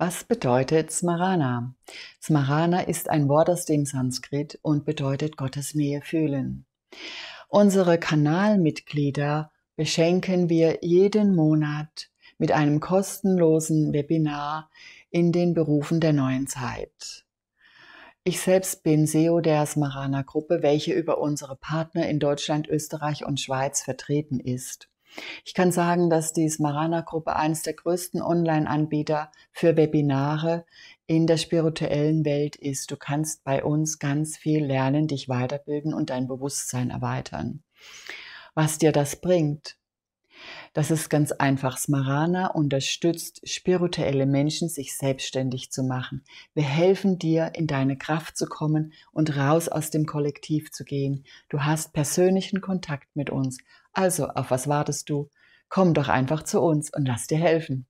Was bedeutet Smarana? Smarana ist ein Wort aus dem Sanskrit und bedeutet Gottes Nähe fühlen. Unsere Kanalmitglieder beschenken wir jeden Monat mit einem kostenlosen Webinar in den Berufen der neuen Zeit. Ich selbst bin CEO der Smarana Gruppe, welche über unsere Partner in Deutschland, Österreich und Schweiz vertreten ist. Ich kann sagen, dass die Smarana-Gruppe eines der größten Online-Anbieter für Webinare in der spirituellen Welt ist. Du kannst bei uns ganz viel lernen, dich weiterbilden und dein Bewusstsein erweitern. Was dir das bringt, das ist ganz einfach. Smarana unterstützt spirituelle Menschen, sich selbstständig zu machen. Wir helfen dir, in deine Kraft zu kommen und raus aus dem Kollektiv zu gehen. Du hast persönlichen Kontakt mit uns. Also, auf was wartest du? Komm doch einfach zu uns und lass dir helfen.